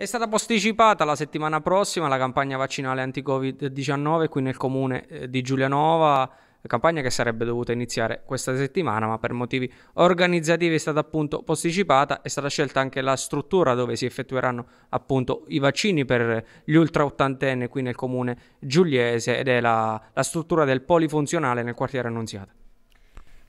È stata posticipata la settimana prossima la campagna vaccinale anti-Covid-19 qui nel comune eh, di Giulianova, campagna che sarebbe dovuta iniziare questa settimana, ma per motivi organizzativi è stata appunto posticipata, è stata scelta anche la struttura dove si effettueranno appunto i vaccini per gli ultra ottantenni qui nel comune giuliese ed è la, la struttura del polifunzionale nel quartiere Annunziata.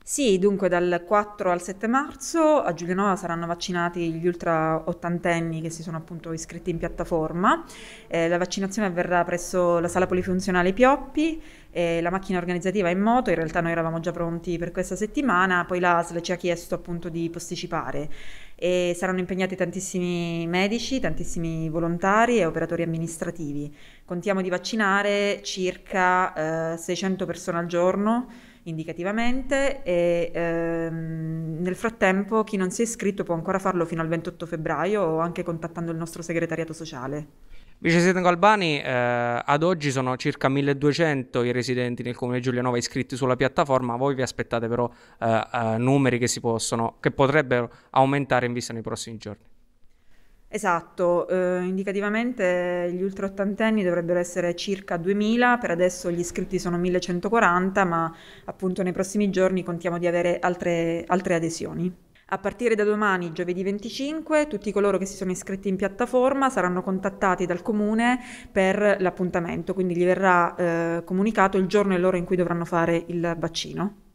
Sì, dunque dal 4 al 7 marzo a Giulianova saranno vaccinati gli ultra ottantenni che si sono appunto iscritti in piattaforma. Eh, la vaccinazione avverrà presso la sala polifunzionale Pioppi, eh, la macchina organizzativa è in moto, in realtà noi eravamo già pronti per questa settimana, poi l'ASL ci ha chiesto appunto di posticipare. E saranno impegnati tantissimi medici, tantissimi volontari e operatori amministrativi. Contiamo di vaccinare circa eh, 600 persone al giorno indicativamente e ehm, nel frattempo chi non si è iscritto può ancora farlo fino al 28 febbraio o anche contattando il nostro segretariato sociale. Vice Sindaco Albani, eh, ad oggi sono circa 1200 i residenti nel comune di Giulianova iscritti sulla piattaforma, voi vi aspettate però eh, eh, numeri che, possono, che potrebbero aumentare in vista nei prossimi giorni. Esatto, eh, indicativamente gli ultraottantenni dovrebbero essere circa 2000, per adesso gli iscritti sono 1140, ma appunto nei prossimi giorni contiamo di avere altre, altre adesioni. A partire da domani, giovedì 25, tutti coloro che si sono iscritti in piattaforma saranno contattati dal comune per l'appuntamento, quindi gli verrà eh, comunicato il giorno e l'ora in cui dovranno fare il vaccino.